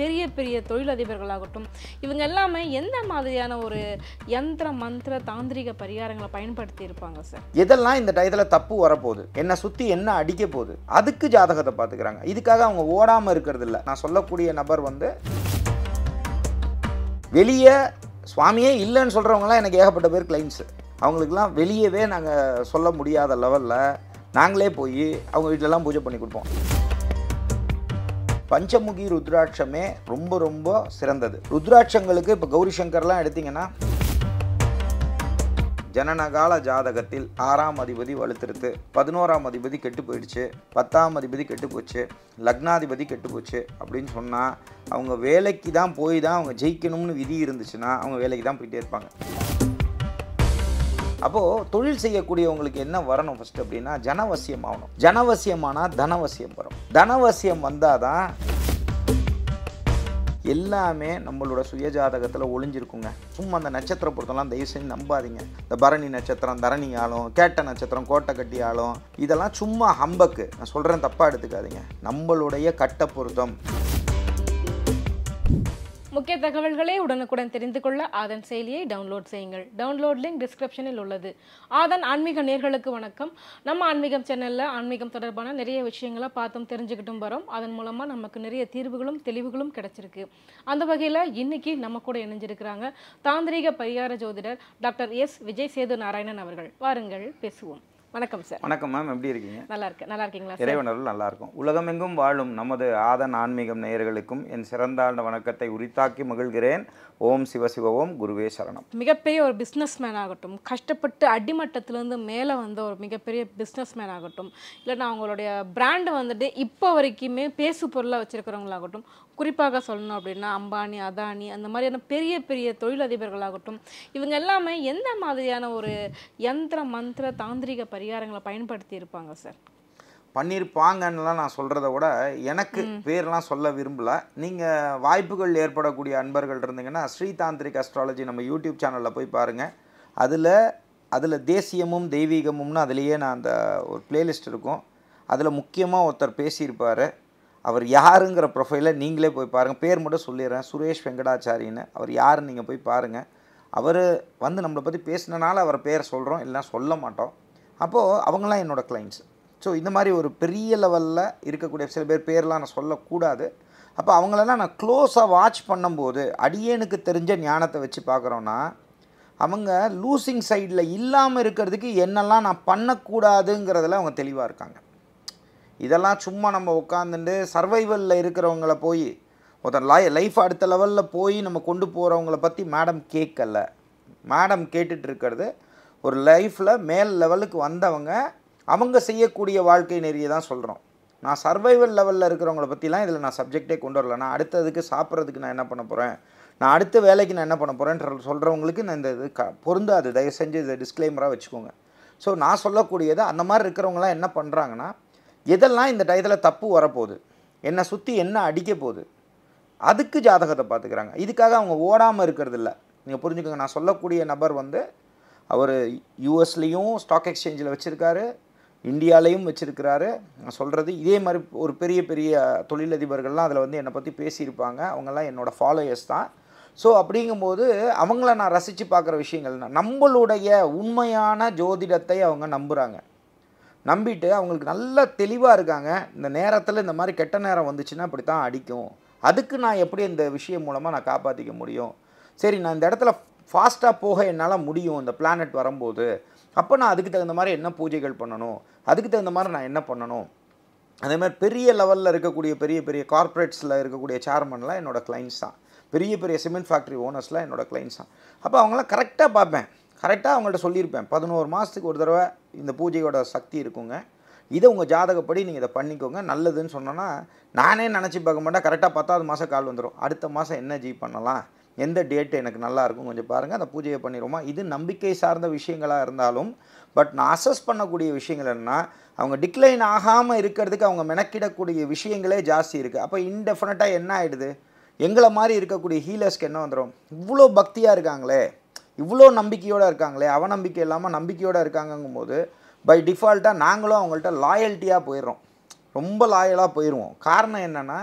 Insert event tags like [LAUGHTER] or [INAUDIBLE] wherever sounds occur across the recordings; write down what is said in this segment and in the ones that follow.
பெரிய பெரிய தொழிலதிபர்களாகட்டும் இவங்க எல்லாமே எந்த மாதிரியான ஒரு யந்திர மந்திர தாந்திரிக பரிகாரங்களை பயன்படுத்தி இருப்பாங்க சார் இதெல்லாம் இந்த டயத்தில் தப்பு வரப்போகுது என்னை சுற்றி என்ன அடிக்க போகுது அதுக்கு ஜாதகத்தை பார்த்துக்கிறாங்க இதுக்காக அவங்க ஓடாமல் இருக்கிறது இல்லை நான் சொல்லக்கூடிய நபர் வந்து வெளியே சுவாமியே இல்லைன்னு சொல்கிறவங்களாம் எனக்கு ஏகப்பட்ட பேர் கிளைண்ட்ஸு அவங்களுக்குலாம் வெளியவே நாங்கள் சொல்ல முடியாத லெவலில் நாங்களே போய் அவங்க வீட்டிலலாம் பூஜை பண்ணி கொடுப்போம் பஞ்சமுகி ருத்ராட்சமே ரொம்ப ரொம்ப சிறந்தது ருத்ராட்சங்களுக்கு இப்போ கௌரி சங்கர்லாம் எடுத்திங்கன்னா ஜனனகால ஜாதகத்தில் ஆறாம் அதிபதி வலுத்திருத்து பதினோராம் அதிபதி கெட்டு போயிடுச்சு பத்தாம் அதிபதி கெட்டு போச்சு லக்னாதிபதி கெட்டு போச்சு அப்படின்னு சொன்னால் அவங்க வேலைக்கு தான் போய் தான் அவங்க ஜெயிக்கணும்னு விதி இருந்துச்சுன்னா அவங்க வேலைக்கு தான் போயிட்டே இருப்பாங்க அப்போது தொழில் செய்யக்கூடியவங்களுக்கு என்ன வரணும் ஃபஸ்ட் அப்படின்னா ஜனவசியம் ஆகணும் ஜனவசியமானால் தனவசியம் வரும் தனவசியம் வந்தால் தான் எல்லாமே நம்மளோட சுயஜாதகத்தில் ஒளிஞ்சிருக்குங்க சும்மா அந்த நட்சத்திர பொருத்தம்லாம் தயவு செஞ்சு நம்பாதீங்க இந்த பரணி நட்சத்திரம் தரணி ஆளும் கேட்ட நட்சத்திரம் கோட்டை கட்டி ஆளும் இதெல்லாம் சும்மா ஹம்பக்கு நான் சொல்கிறேன் தப்பாக எடுத்துக்காதீங்க நம்மளுடைய கட்ட பொருத்தம் முக்கிய தகவல்களை உடனுக்குடன் தெரிந்து கொள்ள ஆதன் செயலியை டவுன்லோட் செய்யுங்கள் டவுன்லோட் லிங்க் டிஸ்கிரிப்ஷனில் உள்ளது ஆதன் ஆன்மீக நேர்களுக்கு வணக்கம் நம்ம ஆன்மீகம் சேனலில் ஆன்மீகம் தொடர்பான நிறைய விஷயங்களை பார்த்தும் தெரிஞ்சுக்கிட்டும் வரோம் அதன் மூலமாக நமக்கு நிறைய தீர்வுகளும் தெளிவுகளும் கிடைச்சிருக்கு அந்த வகையில் இன்னைக்கு நம்ம கூட இணைஞ்சிருக்கிறாங்க தாந்திரிக பரிகார ஜோதிடர் டாக்டர் எஸ் விஜய் சேது நாராயணன் அவர்கள் வாருங்கள் பேசுவோம் வணக்கம் சார் வணக்கம் மேம் எப்படி இருக்கீங்க நல்லா இருக்கு நல்லா இருக்கீங்களா இறைவனர்கள் நல்லா இருக்கும் உலகமெங்கும் வாழும் நமது ஆதன் ஆன்மீகம் நேயர்களுக்கும் என் சிறந்த வணக்கத்தை உரித்தாக்கி மகிழ்கிறேன் ஓம் சிவசிவ ஓம் குருவே சரணம் மிகப்பெரிய ஒரு பிஸ்னஸ் மேன் ஆகட்டும் கஷ்டப்பட்டு அடிமட்டத்திலேருந்து மேலே வந்த ஒரு மிகப்பெரிய பிஸ்னஸ் மேன் ஆகட்டும் இல்லைன்னா அவங்களுடைய பிராண்டை வந்துட்டு இப்போ வரைக்குமே பேசு பொருளாக வச்சுருக்கிறவங்களாகட்டும் குறிப்பாக சொல்லணும் அப்படின்னா அம்பானி அதானி அந்த மாதிரியான பெரிய பெரிய தொழிலதிபர்களாகட்டும் இவங்க எல்லாமே எந்த மாதிரியான ஒரு யந்திர மந்திர தாந்திரிக பரிகாரங்களை பயன்படுத்தி இருப்பாங்க சார் பண்ணியிருப்பாங்கன்னுலாம் நான் சொல்கிறத விட எனக்கு பேர்லாம் சொல்ல விரும்பல நீங்கள் வாய்ப்புகள் ஏற்படக்கூடிய அன்பர்கள் இருந்தீங்கன்னா ஸ்ரீதாந்திரிக் அஸ்ட்ராலஜி நம்ம யூடியூப் சேனலில் போய் பாருங்கள் அதில் அதில் தேசியமும் தெய்வீகமும்னு அதுலேயே நான் அந்த ஒரு பிளேலிஸ்ட் இருக்கும் அதில் முக்கியமாக ஒருத்தர் பேசியிருப்பார் அவர் யாருங்கிற ப்ரொஃபைலை நீங்களே போய் பாருங்கள் பேர் மட்டும் சொல்லிடுறேன் சுரேஷ் வெங்கடாச்சாரின்னு அவர் யாருன்னு நீங்கள் போய் பாருங்கள் அவர் வந்து நம்மளை பற்றி பேசினனால அவர் பேர் சொல்கிறோம் எல்லாம் சொல்ல மாட்டோம் அப்போது அவங்களாம் என்னோடய கிளைண்ட்ஸ் ஸோ இந்த மாதிரி ஒரு பெரிய லெவலில் இருக்கக்கூடிய சில பேர் பேர்லாம் நான் சொல்லக்கூடாது அப்போ அவங்களெல்லாம் நான் க்ளோஸாக வாட்ச் பண்ணும்போது அடியேனுக்கு தெரிஞ்ச ஞானத்தை வச்சு பார்க்குறோன்னா அவங்க லூசிங் சைடில் இல்லாமல் இருக்கிறதுக்கு என்னெல்லாம் நான் பண்ணக்கூடாதுங்கிறதுல அவங்க தெளிவாக இருக்காங்க இதெல்லாம் சும்மா நம்ம உட்காந்துட்டு சர்வைவலில் இருக்கிறவங்கள போய் ஒருத்தர் லை லைஃப் அடுத்த லெவலில் போய் நம்ம கொண்டு போகிறவங்கள பற்றி மேடம் கேட்கல மேடம் கேட்டுட்டு இருக்கிறது ஒரு லைஃப்பில் மேல் லெவலுக்கு வந்தவங்க அவங்க செய்யக்கூடிய வாழ்க்கை நெறியை தான் சொல்கிறோம் நான் சர்வைவல் லெவலில் இருக்கிறவங்கள பற்றிலாம் இதில் நான் சப்ஜெக்டே கொண்டு வரல நான் அடுத்ததுக்கு சாப்பிட்றதுக்கு நான் என்ன பண்ண போகிறேன் நான் அடுத்த வேலைக்கு நான் என்ன பண்ண போகிறேன்ற சொல்கிறவங்களுக்கு நான் இந்த இது க பொருந்தாது தயவு செஞ்சு இதை டிஸ்க்ளைமராக வச்சுக்கோங்க ஸோ நான் சொல்லக்கூடியது அந்த மாதிரி இருக்கிறவங்களாம் என்ன பண்ணுறாங்கன்னா எதெல்லாம் இந்த டயத்தில் தப்பு வரப்போகுது என்னை சுற்றி என்ன அடிக்க போகுது அதுக்கு ஜாதகத்தை பார்த்துக்கிறாங்க இதுக்காக அவங்க ஓடாமல் இருக்கிறது இல்லை நீங்கள் புரிஞ்சுக்கோங்க நான் சொல்லக்கூடிய நபர் வந்து அவர் யூஎஸ்லேயும் ஸ்டாக் எக்ஸ்சேஞ்சில் வச்சுருக்காரு இந்தியாலையும் வச்சுருக்கிறாரு நான் சொல்கிறது இதே மாதிரி ஒரு பெரிய பெரிய தொழிலதிபர்கள்லாம் அதில் வந்து என்னை பற்றி பேசியிருப்பாங்க அவங்கெல்லாம் என்னோடய ஃபாலோயர்ஸ் தான் ஸோ அப்படிங்கும்போது அவங்கள நான் ரசித்து பார்க்குற விஷயங்கள்னா நம்மளுடைய உண்மையான ஜோதிடத்தை அவங்க நம்புகிறாங்க நம்பிட்டு அவங்களுக்கு நல்லா தெளிவாக இருக்காங்க இந்த நேரத்தில் இந்த மாதிரி கெட்ட நேரம் வந்துச்சுன்னா அப்படி தான் அடிக்கும் அதுக்கு நான் எப்படி இந்த விஷயம் மூலமாக நான் காப்பாற்றிக்க முடியும் சரி நான் இந்த இடத்துல ஃபாஸ்ட்டாக போக என்னால் முடியும் இந்த பிளானட் வரும்போது அப்போ நான் அதுக்கு தகுந்த மாதிரி என்ன பூஜைகள் பண்ணணும் அதுக்கு தகுந்த மாதிரி நான் என்ன பண்ணணும் அதே மாதிரி பெரிய லெவலில் இருக்கக்கூடிய பெரிய பெரிய கார்ப்பரேட்ஸில் இருக்கக்கூடிய சேர்மன்லாம் என்னோடய கிளைண்ட்ஸ் தான் பெரிய பெரிய சிமெண்ட் ஃபேக்ட்ரி ஓனர்ஸ்லாம் என்னோடய கிளைண்ட்ஸ் தான் அப்போ அவங்களாம் கரெக்டாக பார்ப்பேன் கரெக்டாக அவங்கள்ட்ட சொல்லியிருப்பேன் பதினோரு மாதத்துக்கு ஒரு தடவை இந்த பூஜையோட சக்தி இருக்குங்க இதை உங்கள் ஜாதகப்படி நீங்கள் இதை பண்ணிக்கோங்க நல்லதுன்னு சொன்னோன்னா நானே நினச்சி பார்க்க மாட்டேன் கரெக்டாக பத்தாவது மாதம் கால் வந்துடும் அடுத்த மாதம் என்ன ஜி பண்ணலாம் எந்த டேட் எனக்கு நல்லாயிருக்கும் கொஞ்சம் பாருங்கள் அந்த பூஜையை பண்ணிடுவோமா இது நம்பிக்கை சார்ந்த விஷயங்களாக இருந்தாலும் பட் நான் அசஸ் பண்ணக்கூடிய விஷயங்கள் என்னென்னா அவங்க டிக்ளைன் ஆகாமல் இருக்கிறதுக்கு அவங்க மெனக்கிடக்கூடிய விஷயங்களே ஜாஸ்தி இருக்குது அப்போ இன்டெஃபினட்டாக என்ன ஆகிடுது எங்களை மாதிரி இருக்கக்கூடிய ஹீலர்ஸ்க்கு என்ன வந்துடும் இவ்வளோ பக்தியாக இருக்காங்களே இவ்வளோ நம்பிக்கையோடு இருக்காங்களே அவநம்பிக்கை இல்லாமல் நம்பிக்கையோடு இருக்காங்கங்கும் போது பை டிஃபால்ட்டாக நாங்களும் அவங்கள்ட்ட லாயல்ட்டியாக போயிடுறோம் ரொம்ப லாயலாக போயிடுவோம் காரணம் என்னென்னா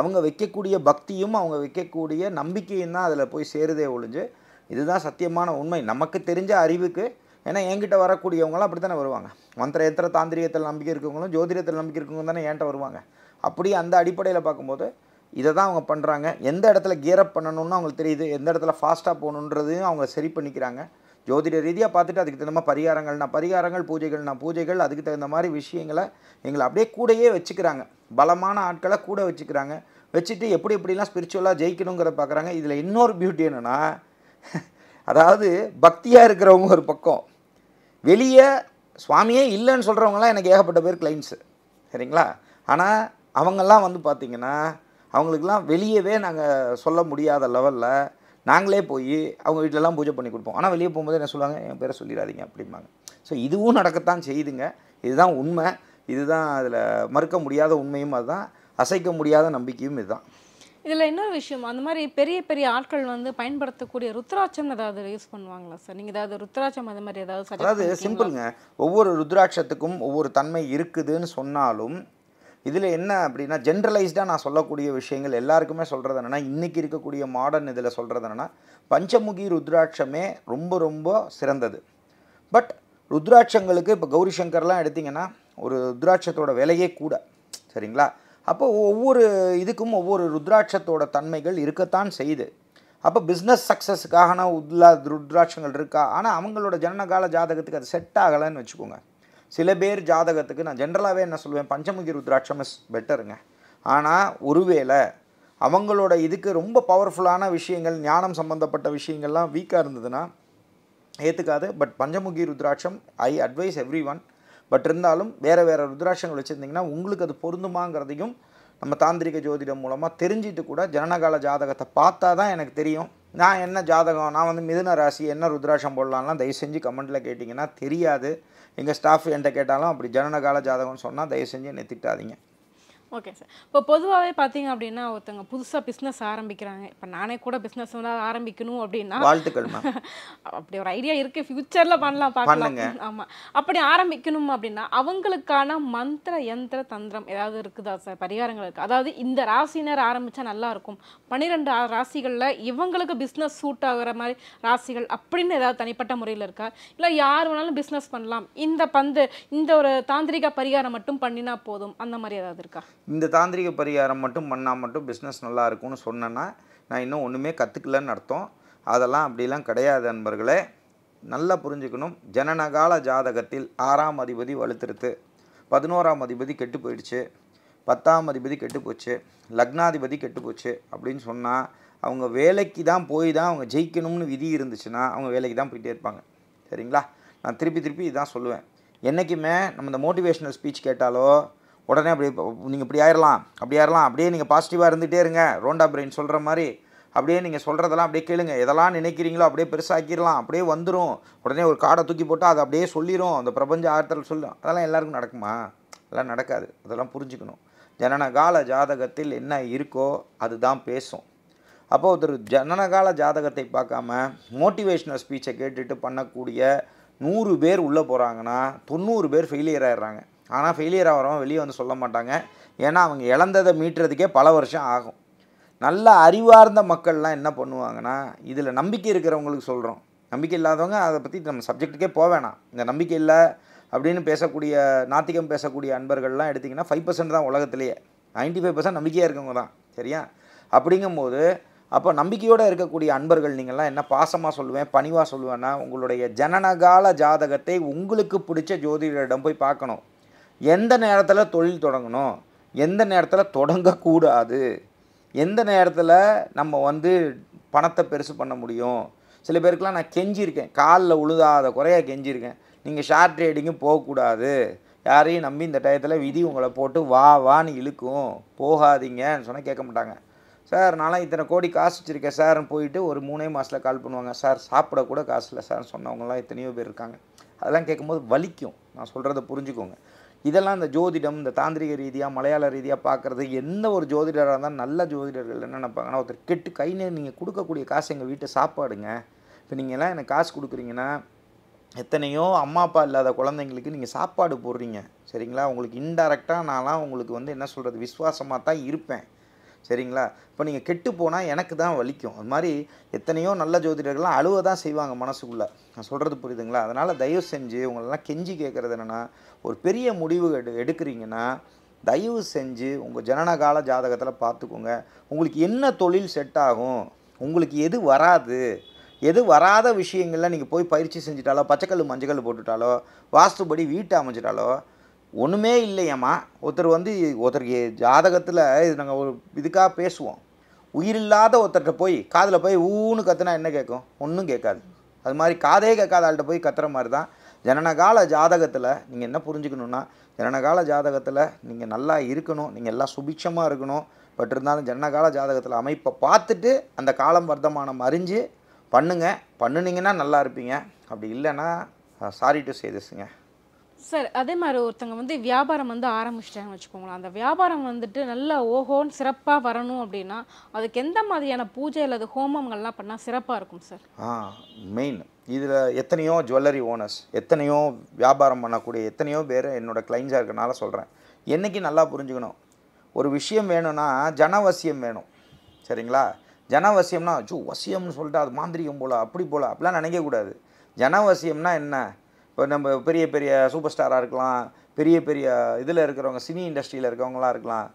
அவங்க வைக்கக்கூடிய பக்தியும் அவங்க வைக்கக்கூடிய நம்பிக்கையும் தான் அதில் போய் சேருதே ஒழிஞ்சு இதுதான் சத்தியமான உண்மை நமக்கு தெரிஞ்ச அறிவுக்கு ஏன்னா என்கிட்ட வரக்கூடியவங்களாம் அப்படி தானே வருவாங்க மந்திர எத்திர தாந்திரியத்தில் நம்பிக்கை இருக்கவங்களும் ஜோதிடத்தில் நம்பிக்கை இருக்கவங்க தானே என்கிட்ட வருவாங்க அப்படியே அந்த அடிப்படையில் பார்க்கும்போது இதை தான் அவங்க பண்ணுறாங்க எந்த இடத்துல கியர் அப் பண்ணணும்னு அவங்களுக்கு தெரியுது எந்த இடத்துல ஃபாஸ்ட்டாக போகணுன்றதையும் அவங்க சரி பண்ணிக்கிறாங்க ஜோதிட ரீதியாக பார்த்துட்டு அதுக்கு தகுந்த மாதிரி பரிகாரங்கள்னா பரிகாரங்கள் பூஜைகள்னா பூஜைகள் அதுக்கு தகுந்த மாதிரி விஷயங்களை எங்களை அப்படியே கூடையே வச்சுக்கிறாங்க பலமான ஆட்களை கூட வச்சுக்கிறாங்க வச்சுட்டு எப்படி எப்படிலாம் ஸ்பிரிச்சுவலாக ஜெயிக்கணுங்கிறத பார்க்குறாங்க இதில் இன்னொரு பியூட்டி என்னென்னா அதாவது பக்தியாக இருக்கிறவங்க ஒரு பக்கம் வெளியே சுவாமியே இல்லைன்னு சொல்கிறவங்களாம் எனக்கு ஏகப்பட்ட பேர் கிளைண்ட்ஸு சரிங்களா ஆனால் அவங்கெல்லாம் வந்து பார்த்திங்கன்னா அவங்களுக்கெல்லாம் வெளியவே நாங்கள் சொல்ல முடியாத லெவலில் நாங்களே போய் அவங்க வீட்டிலலாம் பூஜை பண்ணி கொடுப்போம் ஆனால் வெளியே போகும்போது என்ன சொல்லுவாங்க என் பேரை சொல்லிடாதீங்க அப்படிம்பாங்க ஸோ இதுவும் நடக்கத்தான் செய்யுதுங்க இதுதான் உண்மை இதுதான் அதில் மறுக்க முடியாத உண்மையும் அதுதான் அசைக்க முடியாத நம்பிக்கையும் இதுதான் இதில் இன்னொரு விஷயம் அந்த மாதிரி பெரிய பெரிய ஆட்கள் வந்து பயன்படுத்தக்கூடிய ருத்ராட்சம் ஏதாவது யூஸ் பண்ணுவாங்களா சார் நீங்கள் ஏதாவது ருத்ராட்சம் அது மாதிரி ஏதாவது அதாவது சிம்பிளுங்க ஒவ்வொரு ருத்ராட்சத்துக்கும் ஒவ்வொரு தன்மை இருக்குதுன்னு சொன்னாலும் இதில் என்ன அப்படின்னா ஜென்ரலைஸ்டாக நான் சொல்லக்கூடிய விஷயங்கள் எல்லாருக்குமே சொல்கிறது என்னென்னா இன்றைக்கி இருக்கக்கூடிய மாடர்ன் இதில் சொல்கிறது என்னென்னா பஞ்சமுகி ருத்ராட்சமே ரொம்ப ரொம்ப சிறந்தது பட் ருத்ராட்சங்களுக்கு இப்போ கௌரி சங்கர்லாம் எடுத்திங்கன்னா ஒரு ருத்ராட்சத்தோட விலையே கூட சரிங்களா அப்போ ஒவ்வொரு இதுக்கும் ஒவ்வொரு ருத்ராட்சத்தோட தன்மைகள் இருக்கத்தான் செய்யுது அப்போ பிஸ்னஸ் சக்ஸஸுக்காகனா உத்லா ருத்ராட்சங்கள் இருக்கா ஆனால் அவங்களோட ஜனனகால ஜாதகத்துக்கு அது செட் ஆகலைன்னு வச்சுக்கோங்க சில பேர் ஜாதகத்துக்கு நான் ஜென்ரலாகவே என்ன சொல்லுவேன் பஞ்சமுகி ருத்ராட்சம் இஸ் பெட்டருங்க ஆனால் ஒருவேளை அவங்களோட இதுக்கு ரொம்ப பவர்ஃபுல்லான விஷயங்கள் ஞானம் சம்மந்தப்பட்ட விஷயங்கள்லாம் வீக்காக இருந்ததுன்னா ஏற்றுக்காது but Panchamukhi rudraksha I advise every one but இருந்தாலும் வேறு வேறு ருத்ராட்சங்கள் வச்சுருந்திங்கன்னா உங்களுக்கு அது பொருந்துமாங்கிறதையும் நம்ம தாந்திரிக ஜோதிடம் மூலமாக தெரிஞ்சிட்டு கூட ஜனனகால ஜாதகத்தை பார்த்தா தான் எனக்கு தெரியும் நான் என்ன ஜாதகம் நான் வந்து மிதுன ராசி என்ன ருத்ராட்சம் போடலாம்லாம் தயவு செஞ்சு கமெண்ட்டில் கேட்டிங்கன்னா தெரியாது எங்கள் ஸ்டாஃப் என்கிட்ட கேட்டாலும் அப்படி ஜனன கால ஜாதகம்னு சொன்னால் தயவு செஞ்சு என்னை திட்டாதீங்க ஓகே சார் இப்போ பொதுவாகவே பார்த்தீங்க அப்படின்னா ஒருத்தவங்க புதுசாக பிஸ்னஸ் ஆரம்பிக்கிறாங்க இப்போ நானே கூட பிஸ்னஸ் வந்து ஆரம்பிக்கணும் அப்படின்னா வாழ்த்துக்கள் [LAUGHS] அப்படி ஒரு ஐடியா இருக்குது ஃப்யூச்சரில் பண்ணலாம் பார்க்கலாம் ஆமாம் அப்படி ஆரம்பிக்கணும் அப்படின்னா அவங்களுக்கான மந்திர யந்திர தந்திரம் ஏதாவது இருக்குதா சார் பரிகாரங்கள் இருக்குது அதாவது இந்த ராசினர் ஆரம்பித்தா நல்லாயிருக்கும் பன்னிரெண்டு ராசிகளில் இவங்களுக்கு பிஸ்னஸ் சூட் ஆகிற மாதிரி ராசிகள் அப்படின்னு ஏதாவது தனிப்பட்ட முறையில் இருக்கா இல்லை யார் வேணாலும் பிஸ்னஸ் பண்ணலாம் இந்த பந்து இந்த ஒரு தாந்திரிக பரிகாரம் மட்டும் பண்ணினா போதும் அந்த மாதிரி ஏதாவது இருக்கா இந்த தாந்திரிக பரிகாரம் மட்டும் பண்ணால் மட்டும் பிஸ்னஸ் நல்லா இருக்கும்னு சொன்னேன்னா நான் இன்னும் ஒன்றுமே கற்றுக்கலன்னு அர்த்தம் அதெல்லாம் அப்படிலாம் கிடையாது நண்பர்களே நல்லா புரிஞ்சுக்கணும் ஜனனகால ஜாதகத்தில் ஆறாம் அதிபதி வலுத்திருத்து பதினோராம் அதிபதி கெட்டு போயிடுச்சு பத்தாம் அதிபதி கெட்டு போச்சு லக்னாதிபதி கெட்டு போச்சு அப்படின்னு சொன்னால் அவங்க வேலைக்கு தான் போய் தான் அவங்க ஜெயிக்கணும்னு விதி இருந்துச்சுன்னா அவங்க வேலைக்கு தான் போயிட்டே இருப்பாங்க சரிங்களா நான் திருப்பி திருப்பி இதான் சொல்லுவேன் என்றைக்குமே நம்ம இந்த மோட்டிவேஷ்னல் ஸ்பீச் கேட்டாலோ உடனே அப்படி நீங்கள் இப்படி ஆயிடலாம் அப்படி ஆயிடலாம் அப்படியே நீங்கள் பாசிட்டிவாக இருந்துகிட்டே இருங்க ரோண்டா பிரெயின் சொல்கிற மாதிரி அப்படியே நீங்கள் சொல்கிறதெல்லாம் அப்படியே கேளுங்க எதெல்லாம் நினைக்கிறீங்களோ அப்படியே பெருசாக்கிடலாம் அப்படியே வந்துடும் உடனே ஒரு காடை தூக்கி போட்டால் அதை அப்படியே சொல்லிடும் அந்த பிரபஞ்ச ஆர்த்தல் சொல்லும் அதெல்லாம் எல்லாருக்கும் நடக்குமா அதெல்லாம் நடக்காது அதெல்லாம் புரிஞ்சுக்கணும் ஜனனகால ஜாதகத்தில் என்ன இருக்கோ அதுதான் பேசும் அப்போது ஒருத்தர் ஜனனகால ஜாதகத்தை பார்க்காம மோட்டிவேஷ்னல் ஸ்பீச்சை கேட்டுட்டு பண்ணக்கூடிய நூறு பேர் உள்ளே போகிறாங்கன்னா தொண்ணூறு பேர் ஃபெயிலியர் ஆகிடுறாங்க ஆனால் ஃபெயிலியர் ஆகிறவங்க வெளியே வந்து சொல்ல மாட்டாங்க ஏன்னா அவங்க இழந்ததை மீட்டுறதுக்கே பல வருஷம் ஆகும் நல்ல அறிவார்ந்த மக்கள்லாம் என்ன பண்ணுவாங்கன்னா இதில் நம்பிக்கை இருக்கிறவங்களுக்கு சொல்கிறோம் நம்பிக்கை இல்லாதவங்க அதை பற்றி நம்ம சப்ஜெக்ட்டுக்கே போவேணாம் இந்த நம்பிக்கை இல்லை அப்படின்னு பேசக்கூடிய நாத்திகம் பேசக்கூடிய அன்பர்கள்லாம் எடுத்திங்கன்னா ஃபைவ் பர்சன்ட் தான் உலகத்திலேயே நைன்ட்டி ஃபைவ் பர்சன்ட் நம்பிக்கையாக இருக்கவங்க தான் சரியா அப்படிங்கும்போது அப்போ நம்பிக்கையோடு இருக்கக்கூடிய அன்பர்கள் நீங்கள்லாம் என்ன பாசமாக சொல்லுவேன் பணிவாக சொல்லுவேன்னா உங்களுடைய ஜனனகால ஜாதகத்தை உங்களுக்கு பிடிச்ச ஜோதிடரிடம் போய் பார்க்கணும் எந்த நேரத்தில் தொழில் தொடங்கணும் எந்த நேரத்தில் தொடங்கக்கூடாது எந்த நேரத்தில் நம்ம வந்து பணத்தை பெருசு பண்ண முடியும் சில பேருக்கெலாம் நான் கெஞ்சிருக்கேன் காலில் உழுதாத குறையாக கெஞ்சிருக்கேன் நீங்கள் ஷார்ட் ட்ரேடிங்கும் போகக்கூடாது யாரையும் நம்பி இந்த டயத்தில் விதி உங்களை போட்டு வா வான்னு இழுக்கும் போகாதீங்கன்னு சொன்னால் கேட்க மாட்டாங்க சார் நான்லாம் இத்தனை கோடி காசு வச்சுருக்கேன் சார்னு போயிட்டு ஒரு மூணே மாதத்தில் கால் பண்ணுவாங்க சார் சாப்பிடக்கூட காசு இல்லை சார்னு சொன்னவங்களாம் எத்தனையோ பேர் இருக்காங்க அதெல்லாம் கேட்கும்போது வலிக்கும் நான் சொல்கிறத புரிஞ்சுக்கோங்க இதெல்லாம் இந்த ஜோதிடம் இந்த தாந்திரிக ரீதியாக மலையாள ரீதியாக பார்க்குறது எந்த ஒரு ஜோதிடராக இருந்தாலும் நல்ல ஜோதிடர்கள் என்ன நினைப்பாங்கன்னா ஒருத்தர் கெட்டு கை நீங்கள் கொடுக்கக்கூடிய காசு எங்கள் வீட்டு சாப்பாடுங்க இப்போ நீங்கள் எல்லாம் எனக்கு காசு கொடுக்குறீங்கன்னா எத்தனையோ அம்மா அப்பா இல்லாத குழந்தைங்களுக்கு நீங்கள் சாப்பாடு போடுறீங்க சரிங்களா உங்களுக்கு இன்டெரக்டாக நான்லாம் உங்களுக்கு வந்து என்ன சொல்கிறது விஸ்வாசமாக தான் இருப்பேன் சரிங்களா இப்போ நீங்கள் கெட்டு போனால் எனக்கு தான் வலிக்கும் அது மாதிரி எத்தனையோ நல்ல ஜோதிடர்கள்லாம் அழுவ தான் செய்வாங்க மனசுக்குள்ளே நான் சொல்கிறது புரியுதுங்களா அதனால் தயவு செஞ்சு உங்களெல்லாம் கெஞ்சி கேட்குறது என்னென்னா ஒரு பெரிய முடிவு எடு எடுக்கிறீங்கன்னா தயவு செஞ்சு உங்கள் ஜனனகால ஜாதகத்தில் பார்த்துக்கோங்க உங்களுக்கு என்ன தொழில் செட் ஆகும் உங்களுக்கு எது வராது எது வராத விஷயங்களில் நீங்கள் போய் பயிற்சி செஞ்சிட்டாலோ பச்சைக்கல் மஞ்சள் போட்டுட்டாலோ வாஸ்துபடி வீட்டை அமைஞ்சிட்டாலோ ஒன்றுமே இல்லையம்மா ஒருத்தர் வந்து ஒருத்தருக்கு ஜாதகத்தில் நாங்கள் ஒரு இதுக்காக பேசுவோம் உயிரில்லாத ஒருத்தர்கிட்ட போய் காதில் போய் ஊன்னு கத்துனா என்ன கேட்கும் ஒன்றும் கேட்காது அது மாதிரி காதே கேட்காத ஆள்கிட்ட போய் கத்துற மாதிரி தான் ஜனனகால ஜாதகத்தில் நீங்கள் என்ன புரிஞ்சுக்கணுன்னா ஜனனகால ஜாதகத்தில் நீங்கள் நல்லா இருக்கணும் நீங்கள் எல்லாம் சுபிக்ஷமாக இருக்கணும் பட் இருந்தாலும் ஜனனகால ஜாதகத்தில் அமைப்பை பார்த்துட்டு அந்த காலம் வர்த்தமானம் அறிஞ்சு பண்ணுங்கள் பண்ணுனீங்கன்னா நல்லா இருப்பீங்க அப்படி இல்லைன்னா சாரி டு சே சார் அதே மாதிரி ஒருத்தங்க வந்து வியாபாரம் வந்து ஆரம்பிச்சிட்டாங்கன்னு வச்சுக்கோங்களேன் அந்த வியாபாரம் வந்துட்டு நல்லா ஓஹோன்னு சிறப்பாக வரணும் அப்படின்னா அதுக்கு எந்த மாதிரியான பூஜை அல்லது ஹோமங்கள்லாம் பண்ணால் சிறப்பாக இருக்கும் சார் ஆ மெயின் இதில் எத்தனையோ ஜுவல்லரி ஓனர்ஸ் எத்தனையோ வியாபாரம் பண்ணக்கூடிய எத்தனையோ பேர் என்னோடய கிளைண்ட்ஸாக இருக்கனால சொல்கிறேன் என்றைக்கு நல்லா புரிஞ்சுக்கணும் ஒரு விஷயம் வேணும்னா ஜனவசியம் வேணும் சரிங்களா ஜனவசியம்னா ஜூ வசியம்னு சொல்லிட்டு அது மாந்திரிகம் போல் அப்படி போல் அப்படிலாம் நினைக்கக்கூடாது ஜனவசியம்னா என்ன இப்போ நம்ம பெரிய பெரிய சூப்பர் ஸ்டாராக இருக்கலாம் பெரிய பெரிய இதில் இருக்கிறவங்க சினி இண்டஸ்ட்ரியில் இருக்கிறவங்களாம் இருக்கலாம்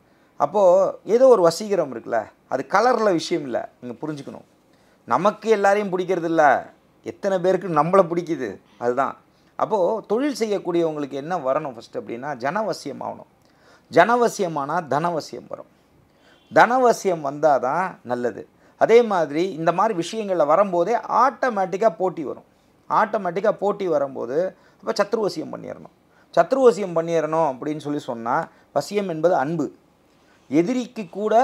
அப்போது ஏதோ ஒரு வசீகரம் இருக்குல்ல அது கலரில் விஷயம் இல்லை நீங்கள் புரிஞ்சுக்கணும் நமக்கு எல்லாரையும் பிடிக்கிறது இல்லை எத்தனை பேருக்கு நம்மளை பிடிக்குது அதுதான் அப்போது தொழில் செய்யக்கூடியவங்களுக்கு என்ன வரணும் ஃபஸ்ட்டு அப்படின்னா ஜனவசியம் ஆகணும் ஜனவசியமானால் தனவசியம் வரும் தனவசியம் வந்தால் தான் நல்லது அதே மாதிரி இந்த மாதிரி விஷயங்களில் வரும்போதே ஆட்டோமேட்டிக்காக போட்டி வரும் ஆட்டோமேட்டிக்காக போட்டி வரும்போது அப்போ சத்ருவசியம் பண்ணிடணும் சத்ருவசியம் பண்ணிடணும் அப்படின்னு சொல்லி சொன்னால் வசியம் என்பது அன்பு எதிரிக்கு கூட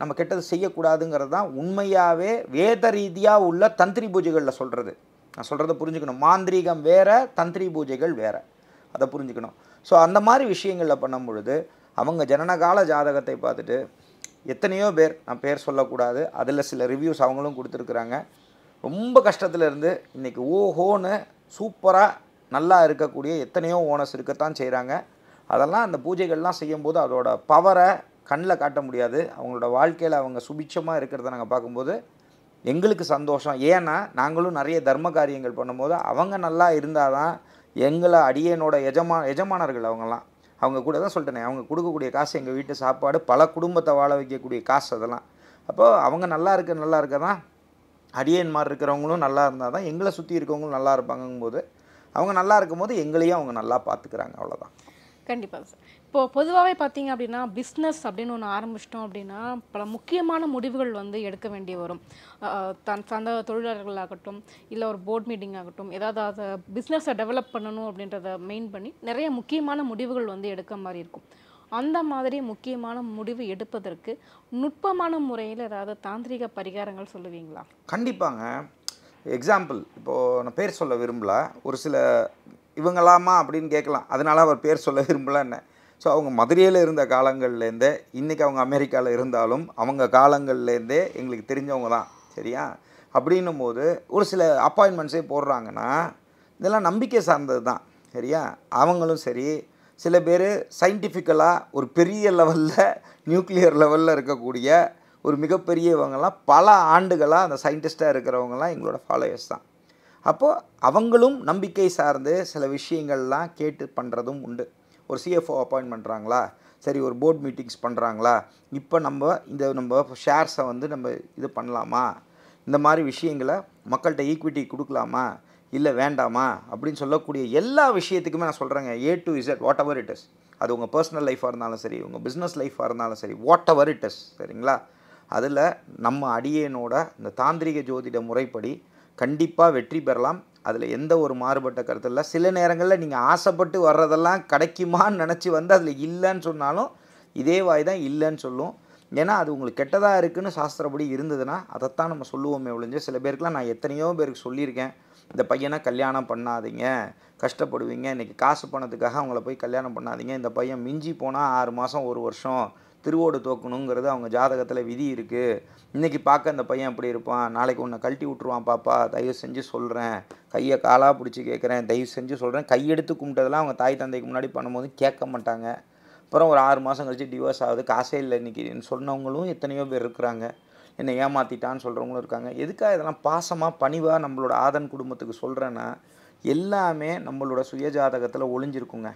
நம்ம கெட்டது செய்யக்கூடாதுங்கிறது தான் உண்மையாகவே வேத ரீதியாக உள்ள தந்திரி பூஜைகளில் சொல்கிறது நான் சொல்கிறத புரிஞ்சுக்கணும் மாந்திரீகம் வேறு தந்திரி பூஜைகள் வேறு அதை புரிஞ்சுக்கணும் ஸோ அந்த மாதிரி விஷயங்களில் பண்ணும் பொழுது அவங்க ஜனனகால ஜாதகத்தை பார்த்துட்டு எத்தனையோ பேர் நான் பேர் சொல்லக்கூடாது அதில் சில ரிவ்யூஸ் அவங்களும் கொடுத்துருக்குறாங்க ரொம்ப கஷ்டத்தில் இருந்து இன்றைக்கி ஓஹோன்னு சூப்பராக நல்லா இருக்கக்கூடிய எத்தனையோ ஓனர்ஸ் இருக்கத்தான் செய்கிறாங்க அதெல்லாம் அந்த பூஜைகள்லாம் செய்யும்போது அதோட பவரை கண்ணில் காட்ட முடியாது அவங்களோட வாழ்க்கையில் அவங்க சுபிட்சமாக இருக்கிறத நாங்கள் பார்க்கும்போது எங்களுக்கு சந்தோஷம் ஏன்னா நாங்களும் நிறைய தர்ம காரியங்கள் பண்ணும்போது அவங்க நல்லா இருந்தால் தான் எங்களை அடியனோட எஜமா எஜமானர்கள் அவங்கெல்லாம் அவங்க கூட தான் சொல்லிட்டேனே அவங்க கொடுக்கக்கூடிய காசு எங்கள் வீட்டு சாப்பாடு பல குடும்பத்தை வாழ வைக்கக்கூடிய காசு அதெல்லாம் அப்போது அவங்க நல்லா இருக்க நல்லா இருக்க தான் அடியேன் மாதிரி இருக்கிறவங்களும் நல்லா இருந்தால் தான் எங்களை சுற்றி இருக்கவங்களும் நல்லா இருப்பாங்கும்போது அவங்க நல்லா இருக்கும்போது எங்களையும் அவங்க நல்லா பார்த்துக்கிறாங்க அவ்வளோதான் கண்டிப்பாக சார் இப்போது பொதுவாகவே பார்த்தீங்க அப்படின்னா பிஸ்னஸ் அப்படின்னு ஒன்று ஆரம்பிச்சிட்டோம் அப்படின்னா பல முக்கியமான முடிவுகள் வந்து எடுக்க வேண்டிய வரும் தன் சந்த தொழிலாளர்களாகட்டும் இல்லை ஒரு போர்ட் மீட்டிங் ஆகட்டும் ஏதாவது அதை பிஸ்னஸை டெவலப் பண்ணணும் அப்படின்றத மெயின் பண்ணி நிறைய முக்கியமான முடிவுகள் வந்து எடுக்க மாதிரி இருக்கும் அந்த மாதிரி முக்கியமான முடிவு எடுப்பதற்கு நுட்பமான முறையில் ஏதாவது தாந்திரிக பரிகாரங்கள் சொல்லுவீங்களா கண்டிப்பாங்க எக்ஸாம்பிள் இப்போது நான் பேர் சொல்ல விரும்பல ஒரு சில இவங்களாமா அப்படின்னு கேட்கலாம் அதனால் அவர் பேர் சொல்ல என்ன ஸோ அவங்க மதுரையில் இருந்த காலங்கள்லேருந்தே இன்றைக்கி அவங்க அமெரிக்காவில் இருந்தாலும் அவங்க காலங்கள்லேருந்தே எங்களுக்கு தெரிஞ்சவங்க தான் சரியா அப்படின்னும் போது ஒரு சில அப்பாயின்மெண்ட்ஸே போடுறாங்கன்னா இதெல்லாம் நம்பிக்கை சார்ந்தது தான் சரியா அவங்களும் சரி சில பேர் சயின்டிஃபிக்கலாக ஒரு பெரிய லெவலில் நியூக்ளியர் லெவலில் இருக்கக்கூடிய ஒரு மிகப்பெரியவங்கெல்லாம் பல ஆண்டுகளாக அந்த சயின்டிஸ்ட்டாக இருக்கிறவங்கலாம் எங்களோட ஃபாலோயர்ஸ் தான் அப்போது அவங்களும் நம்பிக்கை சார்ந்து சில விஷயங்கள்லாம் கேட்டு பண்ணுறதும் உண்டு ஒரு சிஎஃப்ஓ அப்பாயின்ட் பண்ணுறாங்களா சரி ஒரு போர்ட் மீட்டிங்ஸ் பண்ணுறாங்களா இப்போ நம்ம இந்த நம்ம ஷேர்ஸை வந்து நம்ம இது பண்ணலாமா இந்த மாதிரி விஷயங்களை மக்கள்கிட்ட ஈக்விட்டி கொடுக்கலாமா இல்லை வேண்டாமா அப்படின்னு சொல்லக்கூடிய எல்லா விஷயத்துக்குமே நான் சொல்கிறேங்க A to Z whatever it is அது உங்கள் பர்சனல் லைஃபாக இருந்தாலும் சரி உங்கள் பிஸ்னஸ் லைஃபாக இருந்தாலும் சரி வாட் எவர் இட் இஸ் சரிங்களா அதில் நம்ம அடியேனோட இந்த தாந்திரிக ஜோதிட முறைப்படி கண்டிப்பாக வெற்றி பெறலாம் அதில் எந்த ஒரு மாறுபட்ட கருத்து இல்லை சில நேரங்களில் நீங்கள் ஆசைப்பட்டு வர்றதெல்லாம் கிடைக்குமான்னு நினச்சி வந்து அதில் இல்லைன்னு சொன்னாலும் இதே வாய் தான் இல்லைன்னு சொல்லும் ஏன்னா அது உங்களுக்கு கெட்டதாக இருக்குதுன்னு சாஸ்திரப்படி இருந்ததுன்னா அதைத்தான் நம்ம சொல்லுவோமே ஒழிஞ்சு சில பேருக்குலாம் நான் எத்தனையோ பேருக்கு சொல்லியிருக்கேன் இந்த பையனை கல்யாணம் பண்ணாதீங்க கஷ்டப்படுவீங்க இன்றைக்கி காசு பணத்துக்காக அவங்கள போய் கல்யாணம் பண்ணாதீங்க இந்த பையன் மிஞ்சி போனால் ஆறு மாதம் ஒரு வருஷம் திருவோடு தோக்கணுங்கிறது அவங்க ஜாதகத்தில் விதி இருக்குது இன்றைக்கி பார்க்க அந்த பையன் அப்படி இருப்பான் நாளைக்கு உன்னை கழட்டி விட்ருவான் பாப்பா தயவு செஞ்சு சொல்கிறேன் கையை காலாக பிடிச்சி கேட்குறேன் தயவு செஞ்சு சொல்கிறேன் கையெடுத்து கும்பிட்டதெல்லாம் அவங்க தாய் தந்தைக்கு முன்னாடி பண்ணும்போது கேட்க மாட்டாங்க அப்புறம் ஒரு ஆறு மாதம் கழித்து டிவோர்ஸ் ஆகுது காசே இல்லை இன்றைக்கி சொன்னவங்களும் எத்தனையோ பேர் இருக்கிறாங்க என்னை ஏமாற்றிட்டான்னு சொல்கிறவங்களும் இருக்காங்க எதுக்காக இதெல்லாம் பாசமாக பணிவாக நம்மளோட ஆதன் குடும்பத்துக்கு சொல்கிறேன்னா எல்லாமே நம்மளோட சுய ஜாதகத்தில் ஒளிஞ்சிருக்குங்க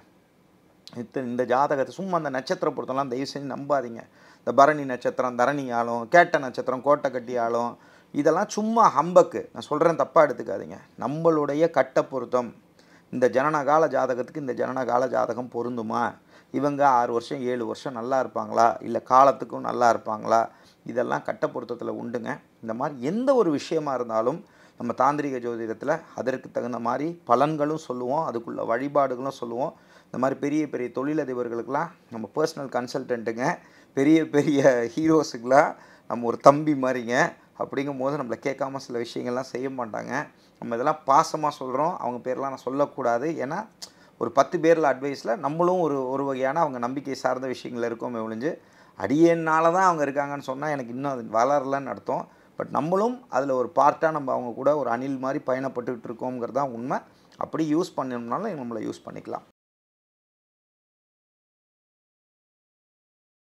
இத்த இந்த ஜாதகத்தை சும்மா அந்த நட்சத்திர பொருத்தெல்லாம் தயவு செஞ்சு நம்பாதீங்க இந்த பரணி நட்சத்திரம் தரணி ஆளும் கேட்ட நட்சத்திரம் கோட்டை கட்டி ஆளும் இதெல்லாம் சும்மா ஹம்பக்கு நான் சொல்கிறேன் தப்பாக எடுத்துக்காதீங்க நம்மளுடைய கட்ட பொருத்தம் இந்த ஜனனகால ஜாதகத்துக்கு இந்த ஜனனகால ஜாதகம் பொருந்துமா இவங்க ஆறு வருஷம் ஏழு வருஷம் நல்லா இருப்பாங்களா இல்லை காலத்துக்கும் நல்லா இருப்பாங்களா இதெல்லாம் கட்ட பொருத்தத்தில் உண்டுங்க இந்த மாதிரி எந்த ஒரு விஷயமா இருந்தாலும் நம்ம தாந்திரிக ஜோதிடத்தில் அதற்கு தகுந்த மாதிரி பலன்களும் சொல்லுவோம் அதுக்குள்ள வழிபாடுகளும் சொல்லுவோம் இந்த மாதிரி பெரிய பெரிய தொழிலதிபர்களுக்கெல்லாம் நம்ம பர்சனல் கன்சல்டண்ட்டுங்க பெரிய பெரிய ஹீரோஸுக்கெலாம் நம்ம ஒரு தம்பி மாதிரிங்க அப்படிங்கும் போது நம்மளை கேட்காம சில விஷயங்கள்லாம் செய்ய மாட்டாங்க நம்ம இதெல்லாம் பாசமாக சொல்கிறோம் அவங்க பேரெலாம் நான் சொல்லக்கூடாது ஏன்னா ஒரு பத்து பேரில் அட்வைஸில் நம்மளும் ஒரு ஒரு வகையான அவங்க நம்பிக்கை சார்ந்த விஷயங்கள் இருக்கோமே ஒழிஞ்சு அடியேனால தான் அவங்க இருக்காங்கன்னு சொன்னால் எனக்கு இன்னும் அது வளரலன்னு அர்த்தம் பட் நம்மளும் அதில் ஒரு பார்ட்டாக நம்ம அவங்க கூட ஒரு அணில் மாதிரி பயணப்பட்டுக்கிட்டு இருக்கோங்கிறது தான் உண்மை அப்படி யூஸ் பண்ணணும்னாலும் நம்மளை யூஸ் பண்ணிக்கலாம்